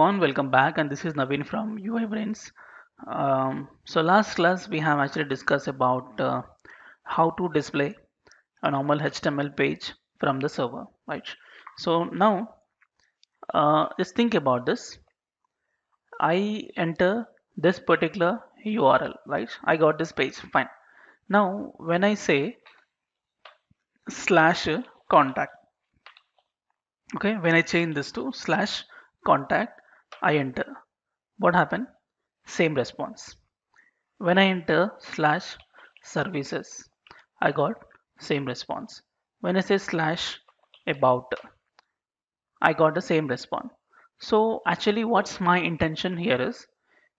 everyone welcome back and this is Naveen from UI Brains um, so last class we have actually discussed about uh, how to display a normal HTML page from the server right so now uh, just think about this I enter this particular URL right I got this page fine now when I say slash contact okay when I change this to slash contact I enter. What happened? Same response. When I enter slash services, I got same response. When I say slash about, I got the same response. So actually what's my intention here is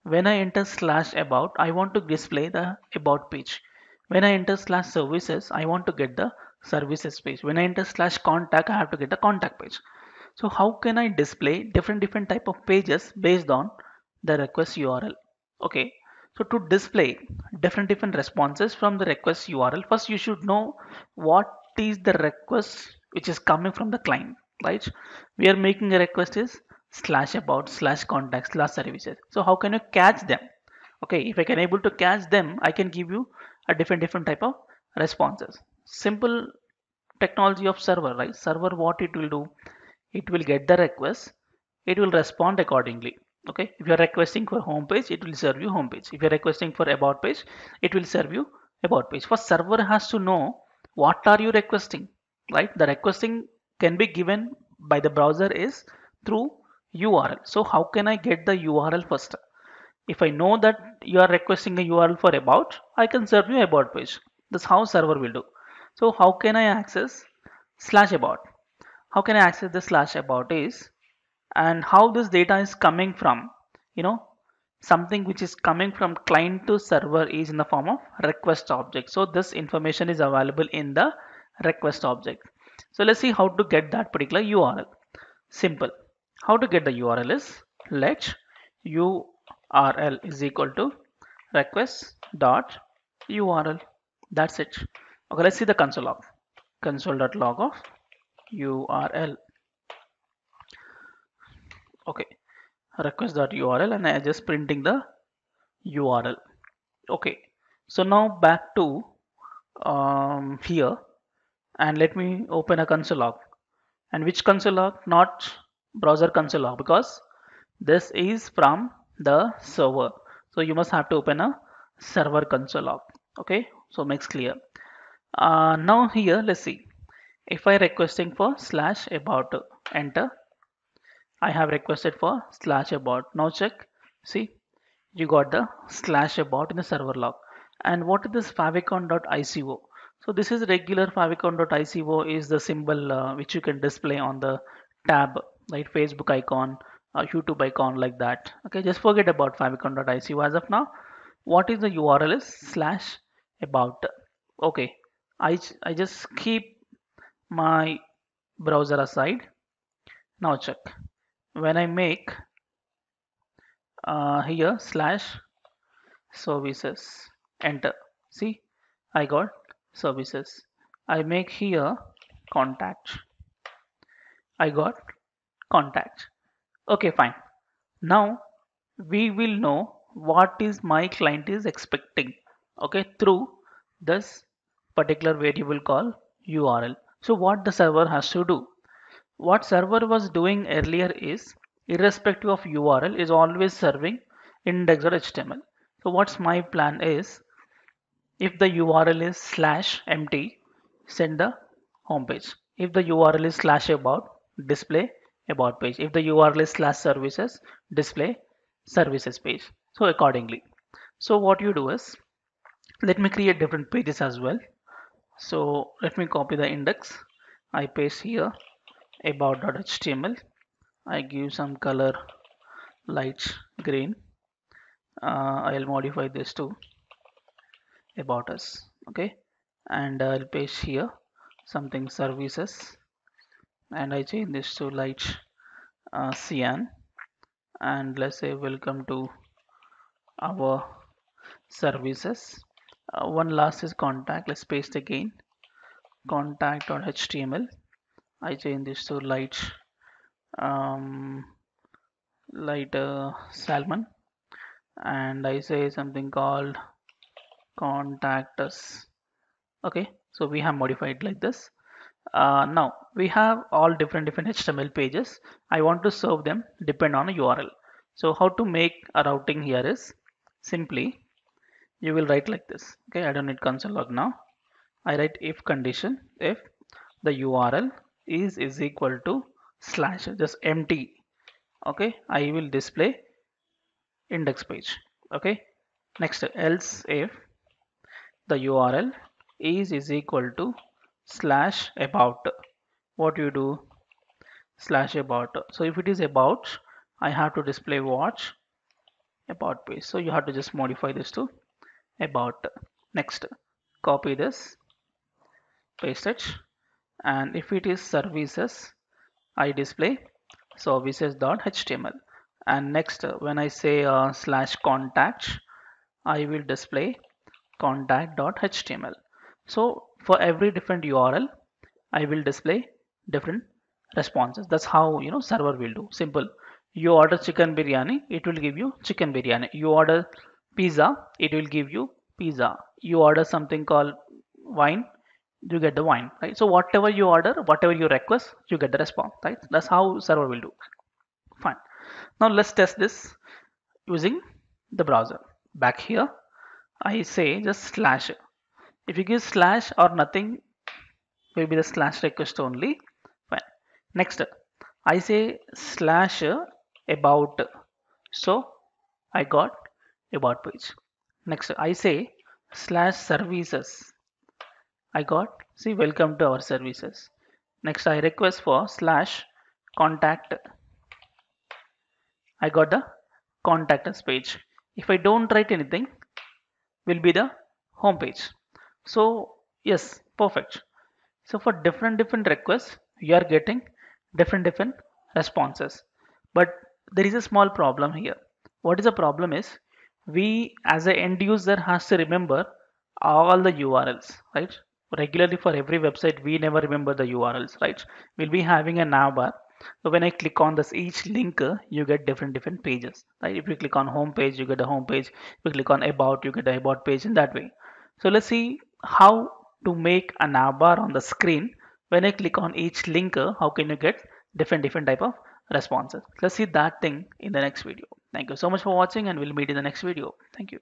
when I enter slash about, I want to display the about page. When I enter slash services, I want to get the services page. When I enter slash contact, I have to get the contact page. So how can I display different different type of pages based on the request URL? Okay. So to display different different responses from the request URL, first you should know what is the request which is coming from the client, right? We are making a request is slash about slash contacts slash services. So how can you catch them? Okay, if I can able to catch them, I can give you a different different type of responses. Simple technology of server, right? Server what it will do it will get the request it will respond accordingly okay if you are requesting for home page it will serve you home page if you are requesting for about page it will serve you about page first server has to know what are you requesting right the requesting can be given by the browser is through url so how can i get the url first if i know that you are requesting a url for about i can serve you about page that's how server will do so how can i access slash about how can I access the slash about is and how this data is coming from you know something which is coming from client to server is in the form of request object so this information is available in the request object so let's see how to get that particular url simple how to get the url is let url is equal to request dot url that's it okay let's see the console log console.log of url okay request dot URL, and I just printing the URL okay so now back to um, here and let me open a console log and which console log not browser console log because this is from the server so you must have to open a server console log okay so makes clear uh, now here let's see if I requesting for slash about enter I have requested for slash about now check see you got the slash about in the server log and what is this favicon.ico so this is regular favicon.ico is the symbol uh, which you can display on the tab right Facebook icon uh, YouTube icon like that okay just forget about favicon.ico as of now what is the URL is slash about okay I, I just keep my browser aside now check when I make uh, here slash services enter see I got services I make here contact I got contact okay fine now we will know what is my client is expecting okay through this particular variable called URL so what the server has to do? What server was doing earlier is irrespective of URL is always serving index.html. So what's my plan is if the URL is slash empty, send the home page. If the URL is slash about, display about page. If the URL is slash services, display services page. So accordingly. So what you do is, let me create different pages as well so let me copy the index I paste here about.html I give some color light green uh, I'll modify this to about us okay and I'll paste here something services and I change this to light uh, cyan and let's say welcome to our services uh, one last is contact let's paste again Contact HTML. I change this to light um, light uh, salmon and I say something called contact us okay so we have modified like this uh, now we have all different different HTML pages I want to serve them depend on a URL so how to make a routing here is simply you will write like this okay i don't need console log now i write if condition if the url is is equal to slash just empty okay i will display index page okay next else if the url is is equal to slash about what you do slash about so if it is about i have to display watch about page so you have to just modify this to about next copy this paste it and if it is services I display services.html and next when I say uh, slash contact I will display contact.html so for every different URL I will display different responses that's how you know server will do simple you order chicken biryani it will give you chicken biryani you order pizza it will give you pizza you order something called wine you get the wine right so whatever you order whatever you request you get the response right that's how server will do fine now let's test this using the browser back here i say just slash if you give slash or nothing will be the slash request only fine next i say slash about so i got about page. Next, I say slash services. I got, see, welcome to our services. Next, I request for slash contact. I got the contact us page. If I don't write anything, will be the home page. So, yes, perfect. So, for different different requests, you are getting different different responses. But there is a small problem here. What is the problem is we as an end user has to remember all the urls right regularly for every website we never remember the urls right we'll be having a navbar so when i click on this each link you get different different pages right if you click on home page you get a home page if you click on about you get a about page in that way so let's see how to make a navbar on the screen when i click on each link how can you get different different type of responses let's see that thing in the next video Thank you so much for watching and we'll meet in the next video. Thank you.